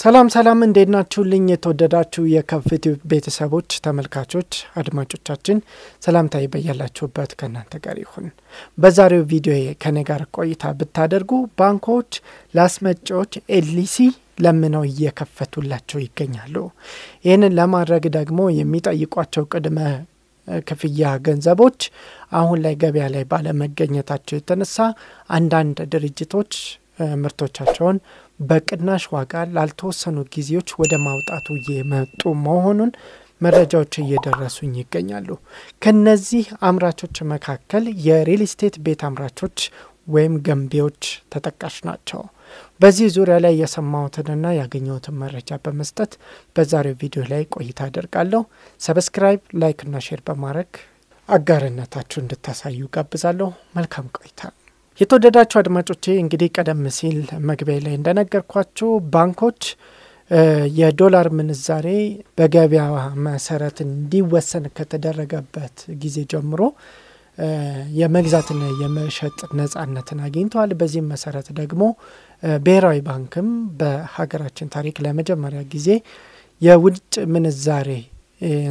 ሰላም ሰላም፣ እንዴት ናችሁልኝ? የተወደዳችሁ የከፍት ቤተሰቦች፣ ተመልካቾች፣ አድማጮቻችን ሰላምታዬ በያላችሁበት ከእናንተ ጋር ይሁን። በዛሬው ቪዲዮ ከኔ ጋር ቆይታ ብታደርጉ ባንኮች ለአስመጪዎች ኤልሲ ለምነው እየከፈቱላቸው ይገኛሉ። ይህንን ለማድረግ ደግሞ የሚጠይቋቸው ቅድመ ክፍያ ገንዘቦች አሁን ላይ ገበያ ላይ ባለመገኘታቸው የተነሳ አንዳንድ ድርጅቶች ምርቶቻቸውን በቅናሽ ዋጋ ላልተወሰኑ ጊዜዎች ወደ ማውጣቱ የመጡ መሆኑን መረጃዎች እየደረሱኝ ይገኛሉ። ከነዚህ አምራቾች መካከል የሪል ስቴት ቤት አምራቾች ወይም ገንቢዎች ተጠቃሽ ናቸው። በዚህ ዙሪያ ላይ የሰማሁትንና ያገኘሁትን መረጃ በመስጠት በዛሬው ቪዲዮ ላይ ቆይታ አደርጋለሁ። ሰብስክራይብ፣ ላይክና ሼር በማድረግ አጋርነታችሁ እንድታሳዩ ጋብዛለሁ። መልካም ቆይታ የተወደዳችሁ አድማጮቼ እንግዲህ ቀደም ሲል መግቢያ ላይ እንደነገርኳችሁ ባንኮች የዶላር ምንዛሬ በገበያ መሰረት እንዲወሰን ከተደረገበት ጊዜ ጀምሮ የመግዛትና የመሸጥ ነጻነትን አግኝተዋል። በዚህም መሰረት ደግሞ ብሔራዊ ባንክም በሀገራችን ታሪክ ለመጀመሪያ ጊዜ የውጭ ምንዛሬ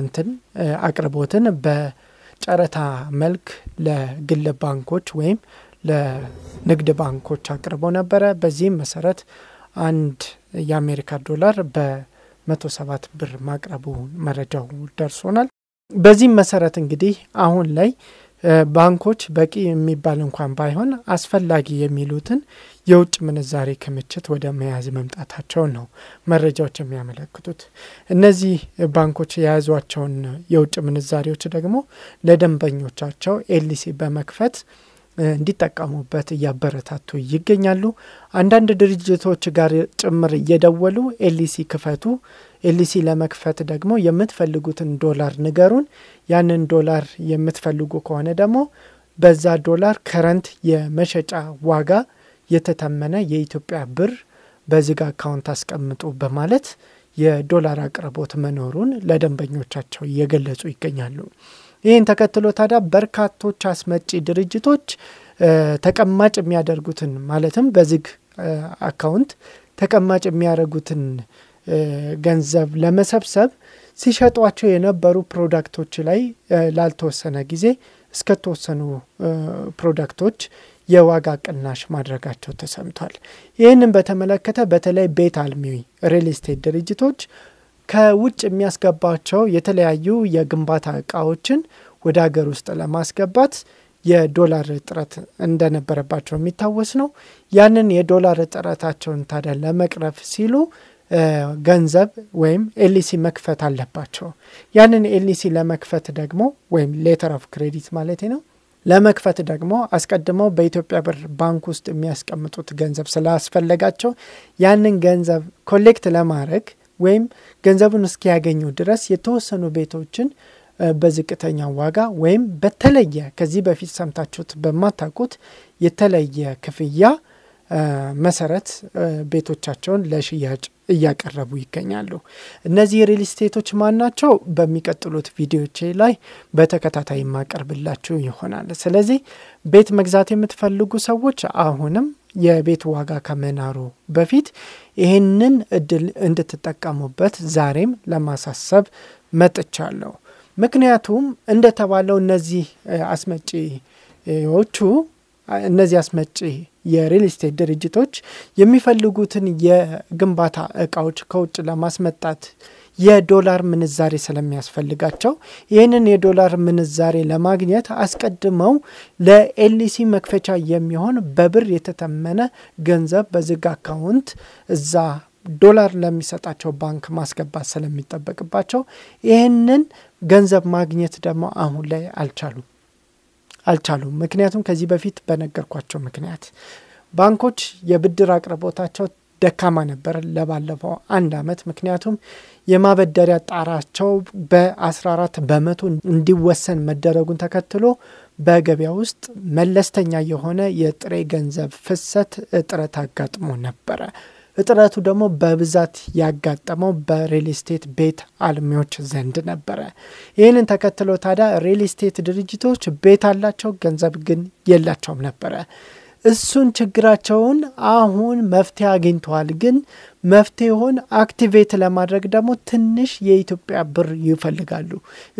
እንትን አቅርቦትን በጨረታ መልክ ለግል ባንኮች ወይም ለንግድ ባንኮች አቅርቦ ነበረ። በዚህም መሰረት አንድ የአሜሪካ ዶላር በመቶ ሰባት ብር ማቅረቡ መረጃው ደርሶናል። በዚህም መሰረት እንግዲህ አሁን ላይ ባንኮች በቂ የሚባል እንኳን ባይሆን አስፈላጊ የሚሉትን የውጭ ምንዛሬ ክምችት ወደ መያዝ መምጣታቸውን ነው መረጃዎች የሚያመለክቱት። እነዚህ ባንኮች የያዟቸውን የውጭ ምንዛሬዎች ደግሞ ለደንበኞቻቸው ኤልሲ በመክፈት እንዲጠቀሙበት እያበረታቱ ይገኛሉ። አንዳንድ ድርጅቶች ጋር ጭምር እየደወሉ ኤልሲ ክፈቱ፣ ኤልሲ ለመክፈት ደግሞ የምትፈልጉትን ዶላር ንገሩን፣ ያንን ዶላር የምትፈልጉ ከሆነ ደግሞ በዛ ዶላር ከረንት የመሸጫ ዋጋ የተተመነ የኢትዮጵያ ብር በዚጋ አካውንት አስቀምጡ በማለት የዶላር አቅርቦት መኖሩን ለደንበኞቻቸው እየገለጹ ይገኛሉ። ይህን ተከትሎ ታዲያ በርካቶች አስመጪ ድርጅቶች ተቀማጭ የሚያደርጉትን ማለትም በዝግ አካውንት ተቀማጭ የሚያደርጉትን ገንዘብ ለመሰብሰብ ሲሸጧቸው የነበሩ ፕሮዳክቶች ላይ ላልተወሰነ ጊዜ እስከተወሰኑ ፕሮዳክቶች የዋጋ ቅናሽ ማድረጋቸው ተሰምቷል። ይህንን በተመለከተ በተለይ ቤት አልሚ ሪል ስቴት ድርጅቶች ከውጭ የሚያስገባቸው የተለያዩ የግንባታ እቃዎችን ወደ ሀገር ውስጥ ለማስገባት የዶላር እጥረት እንደነበረባቸው የሚታወስ ነው። ያንን የዶላር እጥረታቸውን ታዲያ ለመቅረፍ ሲሉ ገንዘብ ወይም ኤልሲ መክፈት አለባቸው። ያንን ኤልሲ ለመክፈት ደግሞ ወይም ሌተር ኦፍ ክሬዲት ማለት ነው ለመክፈት ደግሞ አስቀድመው በኢትዮጵያ ብር ባንክ ውስጥ የሚያስቀምጡት ገንዘብ ስላስፈለጋቸው ያንን ገንዘብ ኮሌክት ለማድረግ ወይም ገንዘቡን እስኪያገኙ ድረስ የተወሰኑ ቤቶችን በዝቅተኛ ዋጋ ወይም በተለየ ከዚህ በፊት ሰምታችሁት በማታውቁት የተለየ ክፍያ መሰረት ቤቶቻቸውን ለሽያጭ እያቀረቡ ይገኛሉ። እነዚህ ሪል ስቴቶች ማን ናቸው? በሚቀጥሉት ቪዲዮቼ ላይ በተከታታይ የማቀርብላችሁ ይሆናል። ስለዚህ ቤት መግዛት የምትፈልጉ ሰዎች አሁንም የቤት ዋጋ ከመናሩ በፊት ይህንን እድል እንድትጠቀሙበት ዛሬም ለማሳሰብ መጥቻለሁ። ምክንያቱም እንደተባለው እነዚህ አስመጪዎቹ እነዚህ አስመጪ የሪል ስቴት ድርጅቶች የሚፈልጉትን የግንባታ እቃዎች ከውጭ ለማስመጣት የዶላር ምንዛሬ ስለሚያስፈልጋቸው ይህንን የዶላር ምንዛሬ ለማግኘት አስቀድመው ለኤልሲ መክፈቻ የሚሆን በብር የተተመነ ገንዘብ በዝግ አካውንት እዛ ዶላር ለሚሰጣቸው ባንክ ማስገባት ስለሚጠበቅባቸው ይህንን ገንዘብ ማግኘት ደግሞ አሁን ላይ አልቻሉም አልቻሉም። ምክንያቱም ከዚህ በፊት በነገርኳቸው ምክንያት ባንኮች የብድር አቅርቦታቸው ደካማ ነበር ለባለፈው አንድ ዓመት። ምክንያቱም የማበደሪያ ጣራቸው በ14 በመቶ እንዲወሰን መደረጉን ተከትሎ በገበያ ውስጥ መለስተኛ የሆነ የጥሬ ገንዘብ ፍሰት እጥረት አጋጥሞ ነበረ። እጥረቱ ደግሞ በብዛት ያጋጠመው በሪል ስቴት ቤት አልሚዎች ዘንድ ነበረ። ይህንን ተከትሎ ታዲያ ሪል ስቴት ድርጅቶች ቤት አላቸው፣ ገንዘብ ግን የላቸውም ነበረ። እሱን ችግራቸውን አሁን መፍትሄ አግኝተዋል። ግን መፍትሄውን አክቲቬት ለማድረግ ደግሞ ትንሽ የኢትዮጵያ ብር ይፈልጋሉ።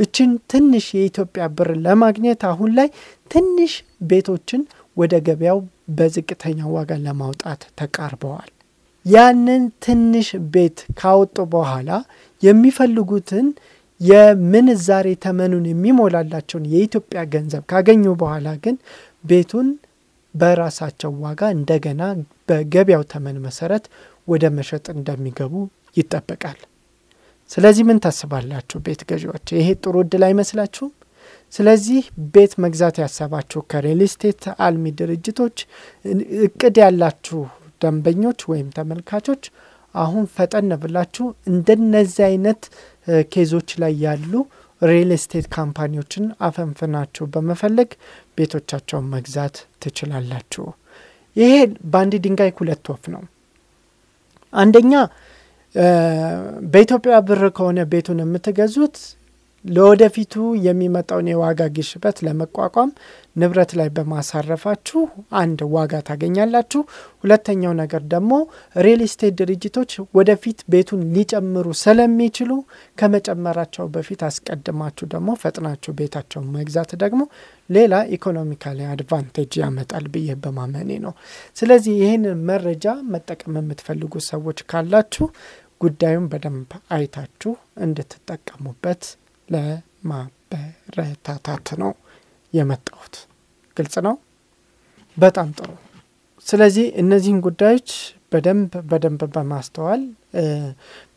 እችን ትንሽ የኢትዮጵያ ብር ለማግኘት አሁን ላይ ትንሽ ቤቶችን ወደ ገበያው በዝቅተኛ ዋጋ ለማውጣት ተቃርበዋል። ያንን ትንሽ ቤት ካወጡ በኋላ የሚፈልጉትን የምንዛሬ ተመኑን የሚሞላላቸውን የኢትዮጵያ ገንዘብ ካገኙ በኋላ ግን ቤቱን በራሳቸው ዋጋ እንደገና በገበያው ተመን መሰረት ወደ መሸጥ እንደሚገቡ ይጠበቃል። ስለዚህ ምን ታስባላችሁ ቤት ገዢዎች? ይሄ ጥሩ እድል አይመስላችሁም? ስለዚህ ቤት መግዛት ያሰባችሁ ከሪል ስቴት አልሚ ድርጅቶች እቅድ ያላችሁ ደንበኞች ወይም ተመልካቾች አሁን ፈጠን ብላችሁ እንደነዚህ አይነት ኬዞች ላይ ያሉ ሪል ስቴት ካምፓኒዎችን አፈንፍናችሁ በመፈለግ ቤቶቻቸውን መግዛት ትችላላችሁ። ይሄ በአንድ ድንጋይ ሁለት ወፍ ነው። አንደኛ በኢትዮጵያ ብር ከሆነ ቤቱን የምትገዙት ለወደፊቱ የሚመጣውን የዋጋ ግሽበት ለመቋቋም ንብረት ላይ በማሳረፋችሁ አንድ ዋጋ ታገኛላችሁ። ሁለተኛው ነገር ደግሞ ሪል ስቴት ድርጅቶች ወደፊት ቤቱን ሊጨምሩ ስለሚችሉ ከመጨመራቸው በፊት አስቀድማችሁ ደግሞ ፈጥናችሁ ቤታቸውን መግዛት ደግሞ ሌላ ኢኮኖሚካሊ አድቫንቴጅ ያመጣል ብዬ በማመኔ ነው። ስለዚህ ይህንን መረጃ መጠቀም የምትፈልጉ ሰዎች ካላችሁ ጉዳዩን በደንብ አይታችሁ እንድትጠቀሙበት ለማበረታታት ነው የመጣሁት። ግልጽ ነው። በጣም ጥሩ። ስለዚህ እነዚህን ጉዳዮች በደንብ በደንብ በማስተዋል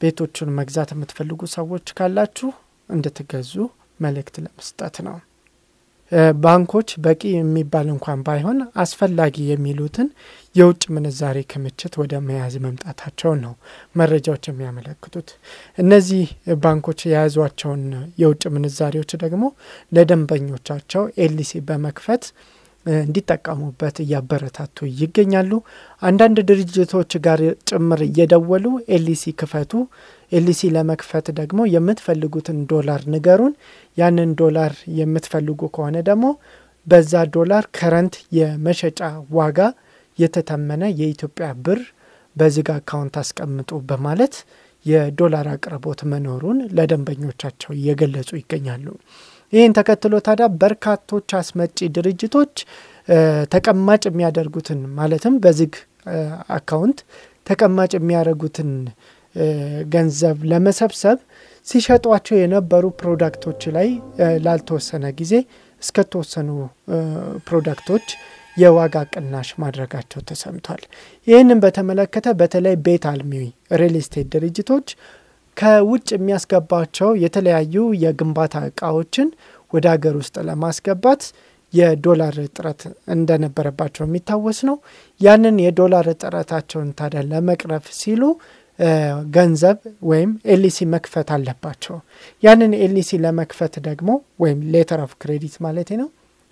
ቤቶቹን መግዛት የምትፈልጉ ሰዎች ካላችሁ እንድትገዙ መልእክት ለመስጠት ነው። ባንኮች በቂ የሚባል እንኳን ባይሆን አስፈላጊ የሚሉትን የውጭ ምንዛሬ ክምችት ወደ መያዝ መምጣታቸውን ነው መረጃዎች የሚያመለክቱት። እነዚህ ባንኮች የያዟቸውን የውጭ ምንዛሬዎች ደግሞ ለደንበኞቻቸው ኤልሲ በመክፈት እንዲጠቀሙበት እያበረታቱ ይገኛሉ። አንዳንድ ድርጅቶች ጋር ጭምር እየደወሉ ኤልሲ ክፈቱ፣ ኤልሲ ለመክፈት ደግሞ የምትፈልጉትን ዶላር ንገሩን፣ ያንን ዶላር የምትፈልጉ ከሆነ ደግሞ በዛ ዶላር ከረንት የመሸጫ ዋጋ የተተመነ የኢትዮጵያ ብር በዝግ አካውንት አስቀምጡ በማለት የዶላር አቅርቦት መኖሩን ለደንበኞቻቸው እየገለጹ ይገኛሉ። ይህን ተከትሎ ታዲያ በርካቶች አስመጪ ድርጅቶች ተቀማጭ የሚያደርጉትን ማለትም በዝግ አካውንት ተቀማጭ የሚያደርጉትን ገንዘብ ለመሰብሰብ ሲሸጧቸው የነበሩ ፕሮዳክቶች ላይ ላልተወሰነ ጊዜ እስከተወሰኑ ፕሮዳክቶች የዋጋ ቅናሽ ማድረጋቸው ተሰምቷል። ይህንን በተመለከተ በተለይ ቤት አልሚ ሪል ስቴት ድርጅቶች ከውጭ የሚያስገባቸው የተለያዩ የግንባታ እቃዎችን ወደ ሀገር ውስጥ ለማስገባት የዶላር እጥረት እንደነበረባቸው የሚታወስ ነው። ያንን የዶላር እጥረታቸውን ታዲያ ለመቅረፍ ሲሉ ገንዘብ ወይም ኤልሲ መክፈት አለባቸው። ያንን ኤልሲ ለመክፈት ደግሞ ወይም ሌተር ኦፍ ክሬዲት ማለት ነው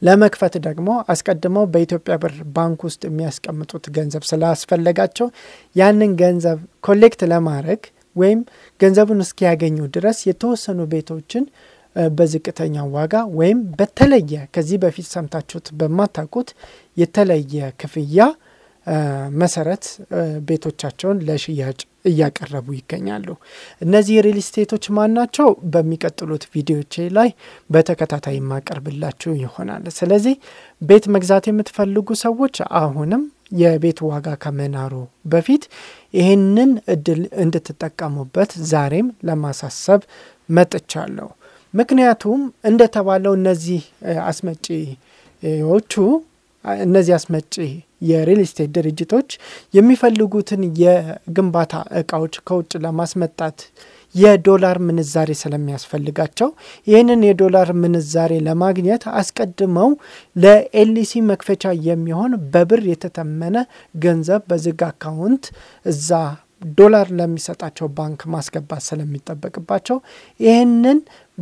ለመክፈት ደግሞ አስቀድመው በኢትዮጵያ ብር ባንክ ውስጥ የሚያስቀምጡት ገንዘብ ስላስፈለጋቸው ያንን ገንዘብ ኮሌክት ለማድረግ ወይም ገንዘቡን እስኪያገኙ ድረስ የተወሰኑ ቤቶችን በዝቅተኛ ዋጋ ወይም በተለየ ከዚህ በፊት ሰምታችሁት በማታውቁት የተለየ ክፍያ መሰረት ቤቶቻቸውን ለሽያጭ እያቀረቡ ይገኛሉ። እነዚህ ሪል ስቴቶች ናቸው? በሚቀጥሉት ቪዲዮቼ ላይ በተከታታይ የማቀርብላችሁ ይሆናል። ስለዚህ ቤት መግዛት የምትፈልጉ ሰዎች አሁንም የቤት ዋጋ ከመናሩ በፊት ይህንን እድል እንድትጠቀሙበት ዛሬም ለማሳሰብ መጥቻለሁ። ምክንያቱም እንደተባለው እነዚህ አስመጪዎቹ እነዚህ አስመጪ የሪል ስቴት ድርጅቶች የሚፈልጉትን የግንባታ እቃዎች ከውጭ ለማስመጣት የዶላር ምንዛሬ ስለሚያስፈልጋቸው ይህንን የዶላር ምንዛሬ ለማግኘት አስቀድመው ለኤልሲ መክፈቻ የሚሆን በብር የተተመነ ገንዘብ በዝግ አካውንት እዛ ዶላር ለሚሰጣቸው ባንክ ማስገባት ስለሚጠበቅባቸው ይህንን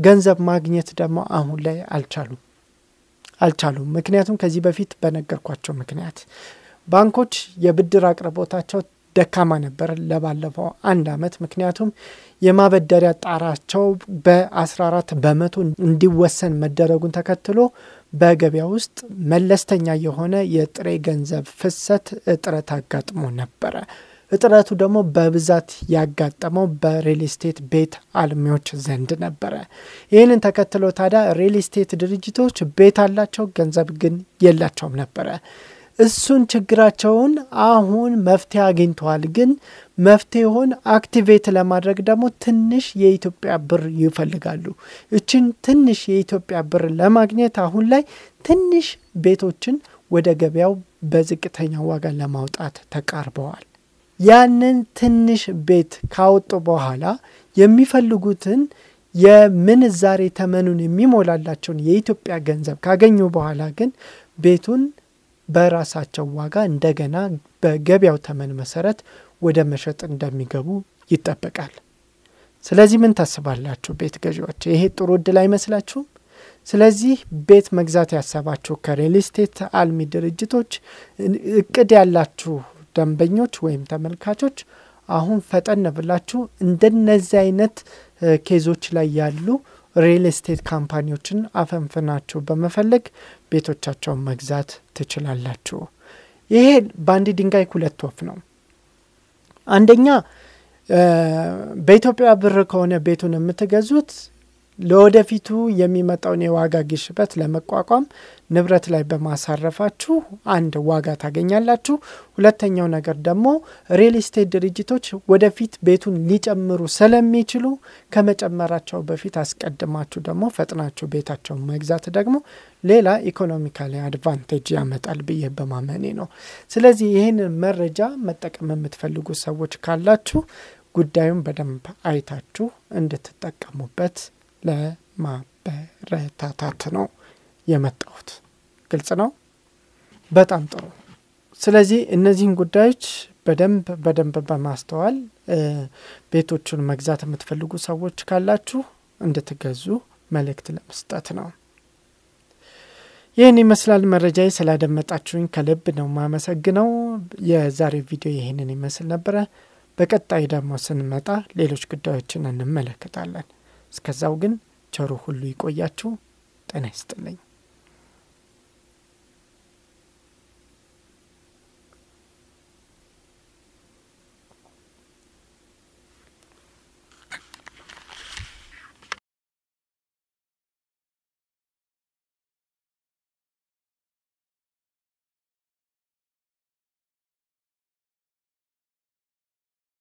ገንዘብ ማግኘት ደግሞ አሁን ላይ አልቻሉም። አልቻሉም። ምክንያቱም ከዚህ በፊት በነገርኳቸው ምክንያት ባንኮች የብድር አቅርቦታቸው ደካማ ነበር ለባለፈው አንድ አመት። ምክንያቱም የማበደሪያ ጣራቸው በ14 በመቶ እንዲወሰን መደረጉን ተከትሎ በገበያ ውስጥ መለስተኛ የሆነ የጥሬ ገንዘብ ፍሰት እጥረት አጋጥሞ ነበረ። እጥረቱ ደግሞ በብዛት ያጋጠመው በሪል ስቴት ቤት አልሚዎች ዘንድ ነበረ። ይህንን ተከትሎ ታዲያ ሪል ስቴት ድርጅቶች ቤት አላቸው፣ ገንዘብ ግን የላቸውም ነበረ። እሱን ችግራቸውን አሁን መፍትሄ አግኝተዋል። ግን መፍትሄውን አክቲቬት ለማድረግ ደግሞ ትንሽ የኢትዮጵያ ብር ይፈልጋሉ። እችን ትንሽ የኢትዮጵያ ብር ለማግኘት አሁን ላይ ትንሽ ቤቶችን ወደ ገበያው በዝቅተኛ ዋጋ ለማውጣት ተቃርበዋል። ያንን ትንሽ ቤት ካወጡ በኋላ የሚፈልጉትን የምንዛሬ ተመኑን የሚሞላላቸውን የኢትዮጵያ ገንዘብ ካገኙ በኋላ ግን ቤቱን በራሳቸው ዋጋ እንደገና በገበያው ተመን መሰረት ወደ መሸጥ እንደሚገቡ ይጠበቃል። ስለዚህ ምን ታስባላችሁ ቤት ገዢዎች? ይሄ ጥሩ እድል አይመስላችሁም? ስለዚህ ቤት መግዛት ያሰባችሁ ከሪል ስቴት አልሚ ድርጅቶች እቅድ ያላችሁ ደንበኞች ወይም ተመልካቾች አሁን ፈጠን ብላችሁ እንደነዚህ አይነት ኬዞች ላይ ያሉ ሪል ስቴት ካምፓኒዎችን አፈንፍናችሁ በመፈለግ ቤቶቻቸውን መግዛት ትችላላችሁ። ይሄ በአንድ ድንጋይ ሁለት ወፍ ነው። አንደኛ በኢትዮጵያ ብር ከሆነ ቤቱን የምትገዙት ለወደፊቱ የሚመጣውን የዋጋ ግሽበት ለመቋቋም ንብረት ላይ በማሳረፋችሁ አንድ ዋጋ ታገኛላችሁ። ሁለተኛው ነገር ደግሞ ሪል ስቴት ድርጅቶች ወደፊት ቤቱን ሊጨምሩ ስለሚችሉ ከመጨመራቸው በፊት አስቀድማችሁ ደግሞ ፈጥናችሁ ቤታቸውን መግዛት ደግሞ ሌላ ኢኮኖሚካሊ አድቫንቴጅ ያመጣል ብዬ በማመኔ ነው። ስለዚህ ይህንን መረጃ መጠቀም የምትፈልጉ ሰዎች ካላችሁ ጉዳዩን በደንብ አይታችሁ እንድትጠቀሙበት ለማበረታታት ነው የመጣሁት። ግልጽ ነው። በጣም ጥሩ። ስለዚህ እነዚህን ጉዳዮች በደንብ በደንብ በማስተዋል ቤቶቹን መግዛት የምትፈልጉ ሰዎች ካላችሁ እንድትገዙ መልእክት ለመስጠት ነው። ይህን ይመስላል መረጃ ስላደመጣችሁኝ ከልብ ነው ማመሰግነው። የዛሬው ቪዲዮ ይህንን ይመስል ነበረ። በቀጣይ ደግሞ ስንመጣ ሌሎች ጉዳዮችን እንመለከታለን። እስከዛው ግን ቸሩ ሁሉ ይቆያችሁ። ጤና ይስጥልኝ።